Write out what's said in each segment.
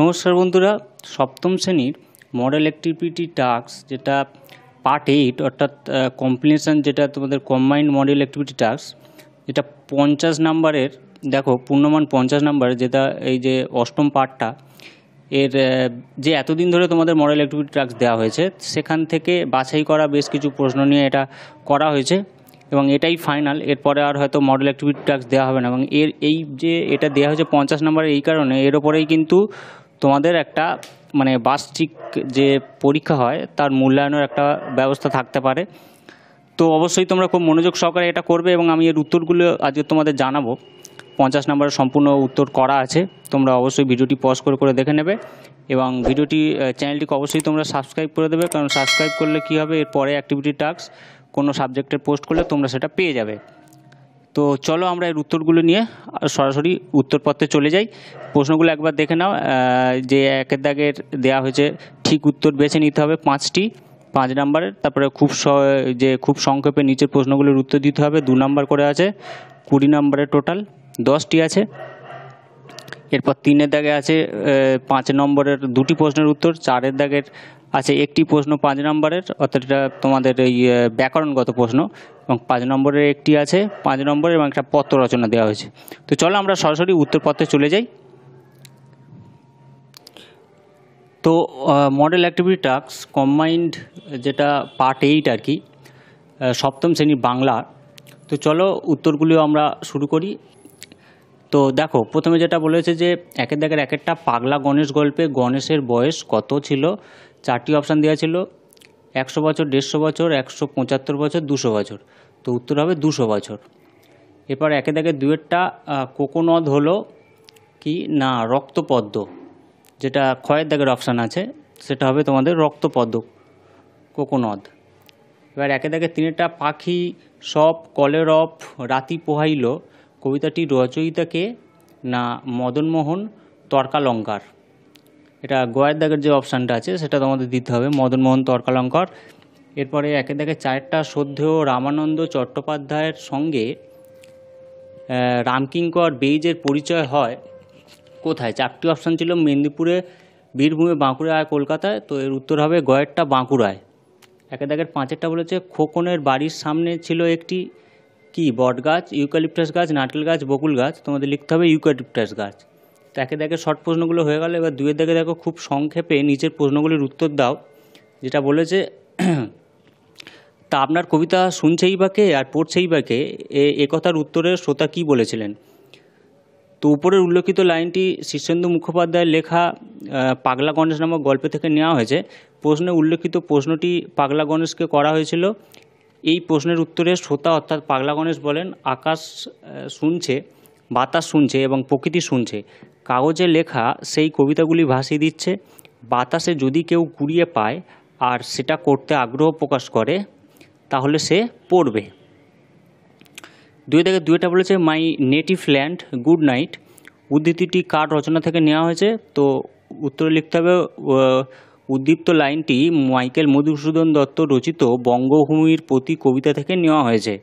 নমস্কার বন্ধুরা সপ্তম শ্রেণীর মডেল অ্যাক্টিভিটি টাস্ক যেটা পার্ট এইট অর্থাৎ কম্পিনেশান যেটা তোমাদের কম্বাইন্ড মডেল অ্যাক্টিভিটি টাস্ক যেটা পঞ্চাশ নাম্বারের দেখো পূর্ণমান পঞ্চাশ নাম্বার যেটা এই যে অষ্টম পার্টটা এর যে এতদিন ধরে তোমাদের মডেল অ্যাক্টিভিটি টাস্ক দেওয়া হয়েছে সেখান থেকে বাছাই করা বেশ কিছু প্রশ্ন নিয়ে এটা করা হয়েছে এবং এটাই ফাইনাল এরপরে আর হয়তো মডেল অ্যাক্টিভিটি ট্যাক্স দেওয়া হবে না এবং এর এই যে এটা দেওয়া হয়েছে পঞ্চাশ নম্বরের এই কারণে এর ওপরেই কিন্তু তোমাদের একটা মানে বার্ষিক যে পরীক্ষা হয় তার মূল্যায়নের একটা ব্যবস্থা থাকতে পারে তো অবশ্যই তোমরা খুব মনোযোগ সহকারে এটা করবে এবং আমি এর উত্তরগুলো আজকে তোমাদের জানাবো পঞ্চাশ নম্বরের সম্পূর্ণ উত্তর করা আছে তোমরা অবশ্যই ভিডিওটি পজ করে করে দেখে নেবে এবং ভিডিওটি চ্যানেলটিকে অবশ্যই তোমরা সাবস্ক্রাইব করে দেবে কারণ সাবস্ক্রাইব করলে কী হবে এরপরে অ্যাক্টিভিটি টাস্ক কোনো সাবজেক্টের পোস্ট করলে তোমরা সেটা পেয়ে যাবে তো চলো আমরা এর উত্তরগুলো নিয়ে সরাসরি উত্তরপত্রে চলে যাই প্রশ্নগুলো একবার দেখে নাও যে একের দাগের দেয়া হয়েছে ঠিক উত্তর বেছে নিতে হবে পাঁচটি পাঁচ নাম্বারের তারপরে খুব স যে খুব সংক্ষেপে নিচের প্রশ্নগুলোর উত্তর দিতে হবে দু নাম্বার করে আছে কুড়ি নাম্বারের টোটাল দশটি আছে এরপর তিনের দাগে আছে পাঁচ নম্বরের দুটি প্রশ্নের উত্তর চারের দাগের আচ্ছা একটি প্রশ্ন পাঁচ নম্বরের অর্থাৎ এটা তোমাদের এই ব্যাকরণগত প্রশ্ন এবং পাঁচ নম্বরের একটি আছে পাঁচ নম্বরের এবং একটা পত্র রচনা দেওয়া হয়েছে তো চলো আমরা সরাসরি উত্তরপত্রে চলে যাই তো মডেল অ্যাক্টিভিটি টাস্ক কম্বাইন্ড যেটা পার্ট এইট আর কি সপ্তম শ্রেণী বাংলা তো চলো উত্তরগুলিও আমরা শুরু করি তো দেখো প্রথমে যেটা বলেছে যে একের দেখের এক একটা পাগলা গণেশ গল্পে গণেশের বয়স কত ছিল চারটি অপশান দেওয়া ছিল একশো বছর দেড়শো বছর একশো পঁচাত্তর বছর দুশো বছর তো উত্তর হবে দুশো বছর এরপর একে দেখে দুয়েরটা কোকোনদ হলো কি না রক্তপদ্ম যেটা ক্ষয়ের দাগের অপশান আছে সেটা হবে তোমাদের রক্তপদ্ম কোকোনদ এবার একে দেখে তিনেরটা পাখি সব কলেরপ রাতি পোহাইল কবিতাটি রচয়িতাকে না মদনমোহন তর্কালঙ্কার এটা গোয়ের দাগের যে অপশানটা আছে সেটা তোমাদের দিতে হবে মদনমোহন তর্কালঙ্কর এরপরে একে দেখে চারটা শ্রদ্ধেয় রামানন্দ চট্টোপাধ্যায়ের সঙ্গে রামকিঙ্কর বেইজের পরিচয় হয় কোথায় চারটি অপশান ছিল মেদিনীপুরে বীরভূমে বাঁকুড়া আর কলকাতায় তো এর উত্তর হবে গয়েরটা বাঁকুড়ায় একে দাগের পাঁচেরটা বলেছে খোকনের বাড়ির সামনে ছিল একটি কি বট গাছ ইউক্যালিপটাস গাছ নারকেল গাছ বকুল গাছ তোমাদের লিখতে হবে ইউক্যালিপটাস গাছ একে দেখে শর্ট প্রশ্নগুলো হয়ে গেল এবার দুয়ের দেখে দেখো খুব সংক্ষেপে নিচের প্রশ্নগুলির উত্তর দাও যেটা বলেছে তা আপনার কবিতা শুনছেই বা কে আর পড়ছেই বা কে এ একথার উত্তরে শ্রোতা কী বলেছিলেন তো উপরের উল্লেখিত লাইনটি শীর্ষেন্দু মুখোপাধ্যায়ের লেখা পাগলা গণেশ নামক গল্প থেকে নেওয়া হয়েছে প্রশ্নে উল্লেখিত প্রশ্নটি পাগলা গণেশকে করা হয়েছিল এই প্রশ্নের উত্তরে শ্রোতা অর্থাৎ পাগলা গণেশ বলেন আকাশ শুনছে বাতাস শুনছে এবং প্রকৃতি শুনছে কাগজে লেখা সেই কবিতাগুলি ভাসিয়ে দিচ্ছে বাতাসে যদি কেউ কুড়িয়ে পায় আর সেটা করতে আগ্রহ প্রকাশ করে তাহলে সে পড়বে দুই থেকে দুইটা বলেছে my native land good night উদ্ধৃতিটি কার রচনা থেকে নেওয়া হয়েছে তো উত্তরে লিখতে হবে উদ্দীপ্ত লাইনটি মাইকেল মধুসূদন দত্ত রচিত বঙ্গভূমির প্রতি কবিতা থেকে নেওয়া হয়েছে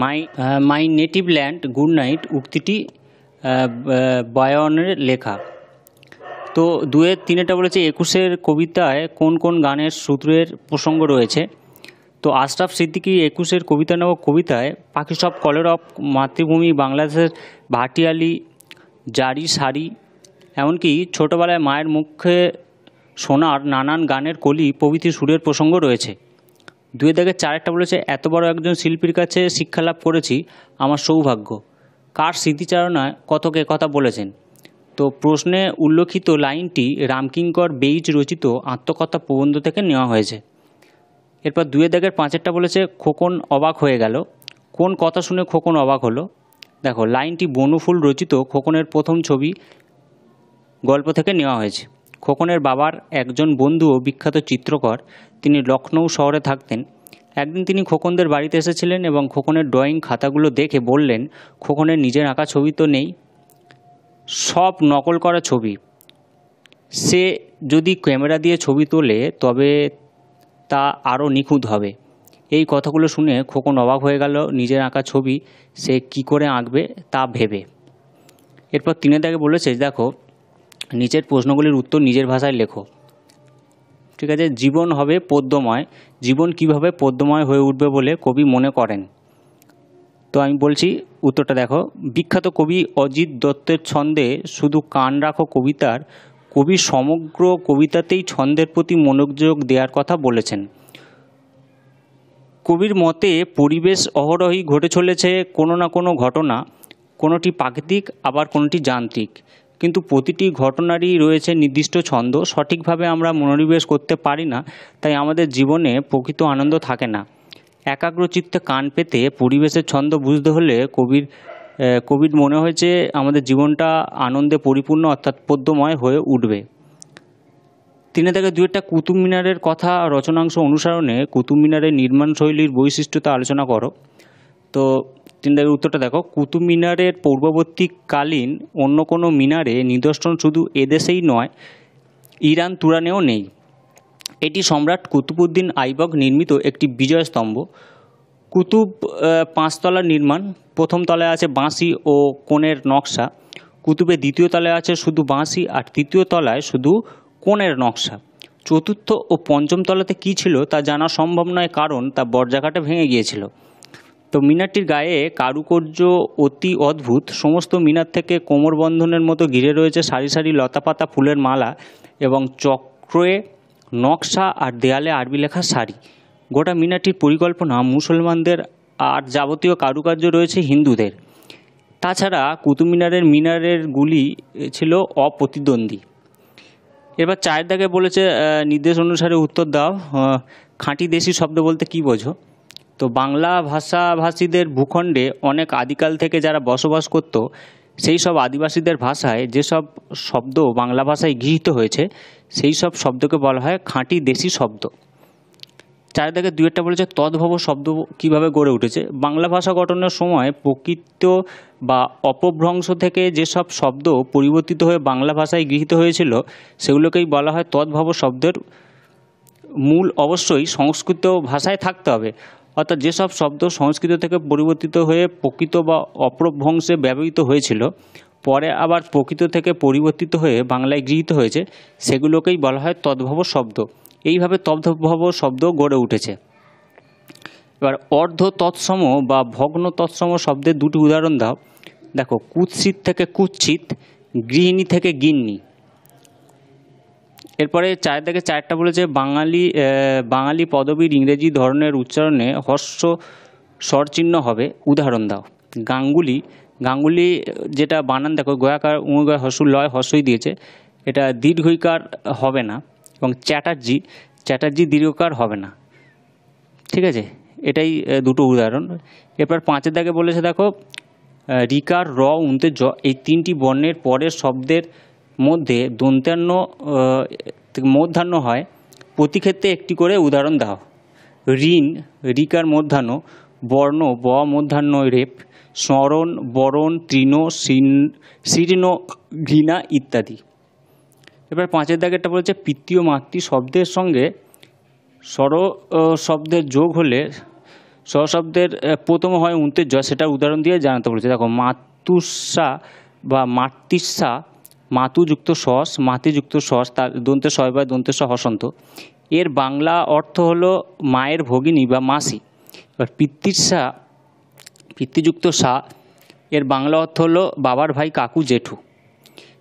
my my native land good night উক্তিটি বায়নের লেখা তো দুয়ের তিনেটা বলেছে একুশের কবিতায় কোন কোন গানের সূত্রের প্রসঙ্গ রয়েছে তো আশরাফ সিদ্দিকি একুশের কবিতা নামক কবিতায় পাখি সব কলের অফ মাতৃভূমি বাংলাদেশের ভাটিয়ালি জারি সারি এমনকি ছোটোবেলায় মায়ের মুখে শোনার নানান গানের কলি প্রভৃতি সুরের প্রসঙ্গ রয়েছে দুয়ে দেখে চারেকটা বলেছে এত বড় একজন শিল্পীর কাছে শিক্ষালাভ করেছি আমার সৌভাগ্য কার স্মৃতিচারণায় কতকে কথা বলেছেন তো প্রশ্নে উল্লেখিত লাইনটি রামকিঙ্কর বেইজ রচিত আত্মকথা প্রবন্ধ থেকে নেওয়া হয়েছে এরপর দুয়ে দেখের পাঁচেরটা বলেছে খোকন অবাক হয়ে গেল কোন কথা শুনে খোকন অবাক হলো দেখো লাইনটি বনফুল রচিত খোকনের প্রথম ছবি গল্প থেকে নেওয়া হয়েছে খোকনের বাবার একজন বন্ধুও বিখ্যাত চিত্রকর তিনি লখনৌ শহরে থাকতেন একদিন তিনি খোকনদের বাড়িতে এসেছিলেন এবং খোকনের ড্রয়িং খাতাগুলো দেখে বললেন খোকনের নিজের আঁকা ছবি তো নেই সব নকল করা ছবি সে যদি ক্যামেরা দিয়ে ছবি তোলে তবে তা আরও নিখুঁত হবে এই কথাগুলো শুনে খোকন অবাক হয়ে গেল নিজের আঁকা ছবি সে কি করে আঁকবে তা ভেবে এরপর তিনি তাকে বলেছে দেখো নিজের প্রশ্নগুলির উত্তর নিজের ভাষায় লেখো ঠিক আছে জীবন হবে পদ্যময় জীবন কিভাবে পদ্যময় হয়ে উঠবে বলে কবি মনে করেন তো আমি বলছি উত্তরটা দেখো বিখ্যাত কবি অজিত দত্তের ছন্দে শুধু কান রাখো কবিতার কবি সমগ্র কবিতাতেই ছন্দের প্রতি মনোযোগ দেওয়ার কথা বলেছেন কবির মতে পরিবেশ অহরহই ঘটে চলেছে কোনো না কোনো ঘটনা কোনোটি প্রাকৃতিক আবার কোনোটি যান্ত্রিক কিন্তু প্রতিটি ঘটনারই রয়েছে নির্দিষ্ট ছন্দ সঠিকভাবে আমরা মনোনিবেশ করতে পারি না তাই আমাদের জীবনে প্রকৃত আনন্দ থাকে না একাগ্রচিত্তে কান পেতে পরিবেশের ছন্দ বুঝতে হলে কবির কবির মনে হয়েছে আমাদের জীবনটা আনন্দে পরিপূর্ণ অর্থাৎ পদ্যময় হয়ে উঠবে তিনি তাকে দু একটা কুতুব মিনারের কথা রচনাংশ অনুসরণে কুতুব মিনারের নির্মাণ শৈলীর বৈশিষ্ট্যতা আলোচনা করো তো তিন দাগের উত্তরটা দেখো কুতুব মিনারের পূর্ববর্তীকালীন অন্য কোনো মিনারে নিদর্শন শুধু এদেশেই নয় ইরান তুরানেও নেই এটি সম্রাট কুতুবুদ্দিন আইবক নির্মিত একটি বিজয় স্তম্ভ কুতুব পাঁচতলার নির্মাণ প্রথম তলায় আছে বাঁশি ও কোণের নকশা কুতুবের দ্বিতীয় তলায় আছে শুধু বাঁশি আর তৃতীয় তলায় শুধু কোণের নকশা চতুর্থ ও পঞ্চম তলাতে কী ছিল তা জানা সম্ভব নয় কারণ তা বর্জাঘাটে ভেঙে গিয়েছিল তো মিনারটির গায়ে কারুকার্য অতি অদ্ভুত সমস্ত মিনার থেকে কোমর বন্ধনের মতো ঘিরে রয়েছে সারি সারি লতাপাতা ফুলের মালা এবং চক্রে নকশা আর দেয়ালে আরবি লেখা শাড়ি গোটা মিনারটির পরিকল্পনা মুসলমানদের আর যাবতীয় কারুকার্য রয়েছে হিন্দুদের তাছাড়া কুতুব মিনারের মিনারের গুলি ছিল অপ্রতিদ্বন্দ্বী এবার চায়ের দাগে বলেছে নির্দেশ অনুসারে উত্তর দাও খাঁটি দেশি শব্দ বলতে কি বোঝো তো বাংলা ভাষাভাষীদের ভূখণ্ডে অনেক আদিকাল থেকে যারা বসবাস করতো সেই সব আদিবাসীদের ভাষায় যেসব শব্দ বাংলা ভাষায় গৃহীত হয়েছে সেই সব শব্দকে বলা হয় খাঁটি দেশি শব্দ চারিদিকে দু একটা বলেছে তদ্ভব শব্দ কিভাবে গড়ে উঠেছে বাংলা ভাষা গঠনের সময় প্রকৃত বা অপভ্রংশ থেকে যেসব শব্দ পরিবর্তিত হয়ে বাংলা ভাষায় গৃহীত হয়েছিল সেগুলোকেই বলা হয় তদ্ভব শব্দের মূল অবশ্যই সংস্কৃত ভাষায় থাকতে হবে অর্থাৎ যেসব শব্দ সংস্কৃত থেকে পরিবর্তিত হয়ে প্রকৃত বা অপ্রভ্রংশে ব্যবহৃত হয়েছিল পরে আবার প্রকৃত থেকে পরিবর্তিত হয়ে বাংলায় গৃহীত হয়েছে সেগুলোকেই বলা হয় তদ্ভব শব্দ এইভাবে তদ্ভব শব্দ গড়ে উঠেছে এবার অর্ধ তৎসম বা ভগ্ন তৎসম শব্দের দুটি উদাহরণ দাও দেখো কুৎসিত থেকে কুৎসিত গৃহিণী থেকে গিন্নি এরপরে চার দিকে চারটা বলেছে বাঙালি বাঙালি পদবীর ইংরেজি ধরনের উচ্চারণে হর্ষ স্বরচিহ্ন হবে উদাহরণ দাও গাঙ্গুলি গাঙ্গুলি যেটা বানান দেখো গয়াকার উমগয় হসু লয় হসই দিয়েছে এটা দীর্ঘইকার হবে না এবং চ্যাটার্জি চ্যাটার্জি দীর্ঘকার হবে না ঠিক আছে এটাই দুটো উদাহরণ এরপর পাঁচের দাগে বলেছে দেখো রিকার র উন্তে জ এই তিনটি বর্ণের পরের শব্দের মধ্যে দন্ত্যান্ন মধ্যাহ্ন হয় প্রতি ক্ষেত্রে একটি করে উদাহরণ দাও ঋণ রিকার মধ্যাহ্ন বর্ণ ব মধ্যাহ্ন রেপ স্মরণ বরণ তৃণ শীর্ণ ঘৃণা ইত্যাদি এবার পাঁচের দাগেরটা বলেছে পিতৃ মাতৃ শব্দের সঙ্গে স্বর শব্দের যোগ হলে স্বর শব্দের প্রথম হয় উন্তেজ জয় সেটা উদাহরণ দিয়ে জানাতে বলেছে দেখো মাতুসা বা মাতৃসা মাতুযুক্ত সস মাতিযুক্ত সস তার দন্তে সয় বা দন্তে স হসন্ত এর বাংলা অর্থ হলো মায়ের ভগিনী বা মাসি এবার পিতৃর সা পিতৃযুক্ত সা এর বাংলা অর্থ হলো বাবার ভাই কাকু জেঠু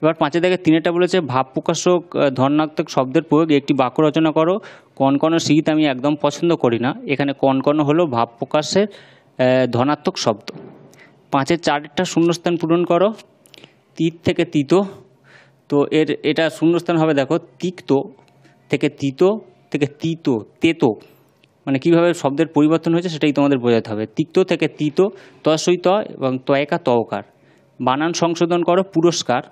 এবার পাঁচে থেকে তিনেটা বলেছে ভাব প্রকাশক ধর্নাত্মক শব্দের প্রয়োগ একটি বাক্য রচনা করো কন শীত আমি একদম পছন্দ করি না এখানে কনকন হলো ভাব প্রকাশের ধনাত্মক শব্দ পাঁচের চারটা শূন্যস্থান পূরণ করো তীর থেকে তিতো তো এর এটা শূন্যস্থান হবে দেখো তিক্ত থেকে তিত থেকে তিত তেতো মানে কীভাবে শব্দের পরিবর্তন হয়েছে সেটাই তোমাদের বোঝাতে হবে তিক্ত থেকে তিত তসই ত এবং তয়েকা তওকার বানান সংশোধন করো পুরস্কার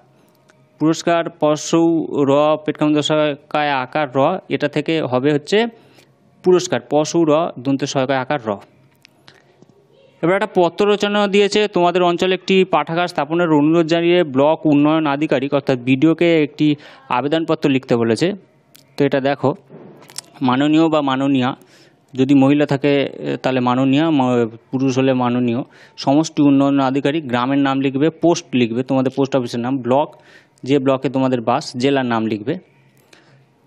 পুরস্কার পশৌ র পেটকাম সহায়কায় আকার র এটা থেকে হবে হচ্ছে পুরস্কার পশৌ র দন্ত সহায়কায় আকার র এবার একটা পত্র রচনা দিয়েছে তোমাদের অঞ্চলে একটি পাঠাগার স্থাপনের অনুরোধ জানিয়ে ব্লক উন্নয়ন আধিকারিক অর্থাৎ বিডিওকে একটি আবেদনপত্র লিখতে বলেছে তো এটা দেখো মাননীয় বা মাননীয়া যদি মহিলা থাকে তাহলে মাননীয়া পুরুষ হলে মাননীয় সমষ্টি উন্নয়ন আধিকারিক গ্রামের নাম লিখবে পোস্ট লিখবে তোমাদের পোস্ট অফিসের নাম ব্লক যে ব্লকে তোমাদের বাস জেলার নাম লিখবে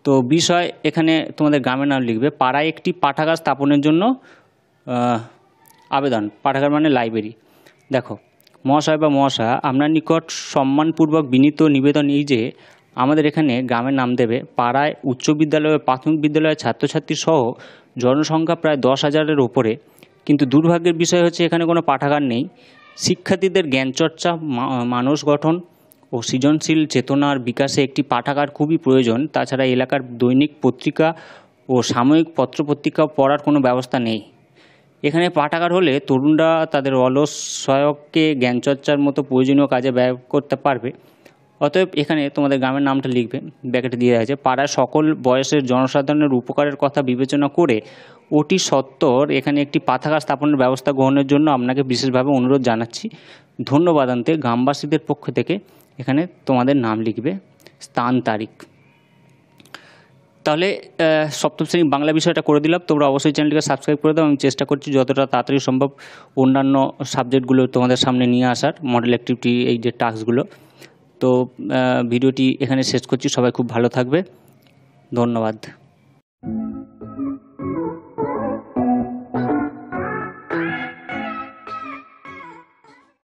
তো বিষয় এখানে তোমাদের গ্রামের নাম লিখবে পাড়ায় একটি পাঠাগার স্থাপনের জন্য আবেদন পাঠাগার মানে লাইব্রেরি দেখো মহাশয় বা মহাশয় আপনার নিকট সম্মানপূর্বক বিনীত নিবেদন এই যে আমাদের এখানে গ্রামের নাম দেবে পাড়ায় উচ্চ বিদ্যালয় প্রাথমিক বিদ্যালয়ের ছাত্রছাত্রী সহ জনসংখ্যা প্রায় দশ হাজারের ওপরে কিন্তু দুর্ভাগ্যের বিষয় হচ্ছে এখানে কোনো পাঠাগার নেই শিক্ষার্থীদের জ্ঞানচর্চা মানস গঠন ও সৃজনশীল চেতনার বিকাশে একটি পাঠাগার খুবই প্রয়োজন তাছাড়া এলাকার দৈনিক পত্রিকা ও সাময়িক পত্রপত্রিকা পড়ার কোনো ব্যবস্থা নেই এখানে পাঠাগার হলে তরুণরা তাদের অলস সহায়ককে জ্ঞানচর্চার মতো প্রয়োজনীয় কাজে ব্যয় করতে পারবে অতএব এখানে তোমাদের গ্রামের নামটা লিখবে ব্যাকেটে দিয়ে আছে পাড়ার সকল বয়সের জনসাধারণের উপকারের কথা বিবেচনা করে ওটি সত্তর এখানে একটি পাথাগার স্থাপনের ব্যবস্থা গ্রহণের জন্য আপনাকে বিশেষভাবে অনুরোধ জানাচ্ছি ধন্যবাদ আনতে গ্রামবাসীদের পক্ষ থেকে এখানে তোমাদের নাম লিখবে স্থান তারিখ তাহলে সপ্তম শ্রেণী বাংলা বিষয়টা করে দিলাম তোমরা অবশ্যই চ্যানেলটিকে সাবস্ক্রাইব করে দাও আমি চেষ্টা করছি যতটা তাড়াতাড়ি সম্ভব অন্যান্য সাবজেক্টগুলো তোমাদের সামনে নিয়ে আসার মডেল অ্যাক্টিভিটি এই যে টাস্কগুলো তো ভিডিওটি এখানে শেষ করছি সবাই খুব ভালো থাকবে ধন্যবাদ